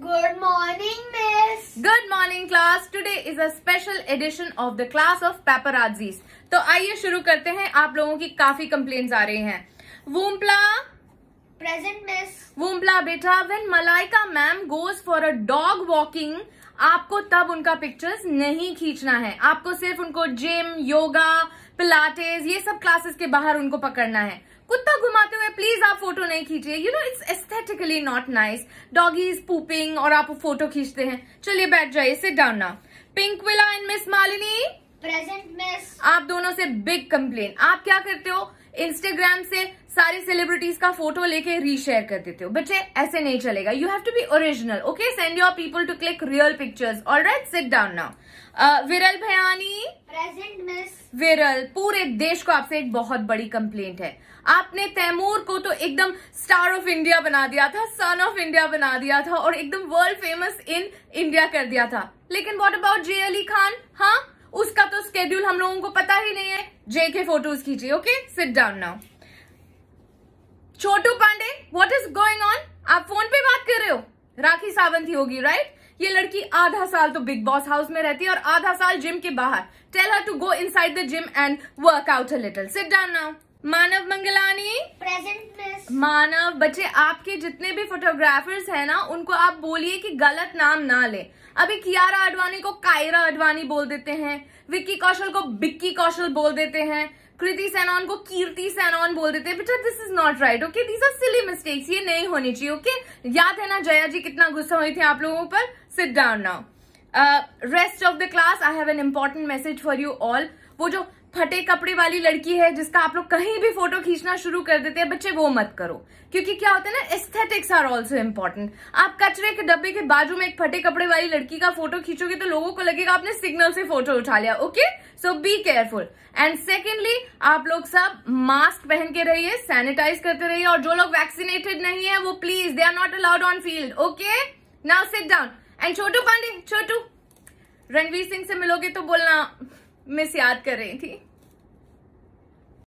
Good morning, Miss. Good morning, class. Today is a special edition of the class of paparazzis. तो आइए शुरू करते हैं आप लोगों की काफी कंप्लेन्ट्स आ रही हैं वूम्पला प्रेजेंट मिस वूम्पला बेटा when Malaika ma'am goes for a dog walking आपको तब उनका पिक्चर्स नहीं खींचना है आपको सिर्फ उनको जिम योगा पिलाटेज ये सब क्लासेस के बाहर उनको पकड़ना है कुत्ता घुमाते हुए प्लीज आप फोटो नहीं खींचिए you know it's aesthetically not nice doggy is pooping और आप फोटो खींचते हैं चलिए बैठ जाइए sit down now Pinkvilla and miss Malini present miss आप दोनों से बिग कंप्लेन आप क्या करते हो इंस्टाग्राम से सारे सेलिब्रिटीज का फोटो लेके रीशेयर कर देते हो बच्चे ऐसे नहीं चलेगा you have to be original okay send your people to click real pictures all right sit down now Viral Bhayani present miss विरल पूरे देश को आपसे एक बहुत बड़ी कंप्लेंट है आपने तैमूर को तो एकदम स्टार ऑफ इंडिया बना दिया था सन ऑफ इंडिया बना दिया था और एकदम वर्ल्ड फेमस इन इंडिया कर दिया था लेकिन वॉट अबाउट जे अली खान हाँ उसका तो स्केड्यूल हम लोगों को पता ही नहीं है जे के फोटोज खींचे okay sit down now Chhotu Pandey what is going on आप फोन पे बात कर रहे हो राखी सावंत ही होगी राइट ये लड़की आधा साल तो बिग बॉस हाउस में रहती है और आधा साल जिम के बाहर tell her to go inside the gym and work out a little sit down now Manav Mangalani present miss Manav बच्चे आपके जितने भी फोटोग्राफर्स हैं ना उनको आप बोलिए कि गलत नाम ना ले अभी कियारा अडवाणी को कायरा अडवाणी बोल देते हैं विक्की कौशल को बिक्की कौशल बोल देते हैं कृति सेनॉन को कीर्ति सेनॉन बोल देते हैं बेटा this is not right okay these are silly mistakes ये नहीं होनी चाहिए ओके okay? याद है ना जया जी कितना गुस्सा हुई थी आप लोगों पर sit down now rest of the class I have an important message for you all वो जो फटे कपड़े वाली लड़की है जिसका आप लोग कहीं भी फोटो खींचना शुरू कर देते हैं बच्चे वो मत करो क्योंकि क्या होता है ना एस्थेटिक्स आर ऑल्सो इम्पोर्टेंट आप कचरे के डब्बे के बाजू में एक फटे कपड़े वाली लड़की का फोटो खींचोगे तो लोगों को लगेगा आपने सिग्नल से फोटो उठा लिया okay so be careful and secondly आप लोग सब मास्क पहन के रहिए सैनिटाइज करते रहिए और जो लोग वैक्सीनेटेड नहीं है वो please they are not allowed on field okay now sit down and Chhotu Pandey Chhotu Ranveer Singh से मिलोगे तो बोलना मिस याद कर रही थी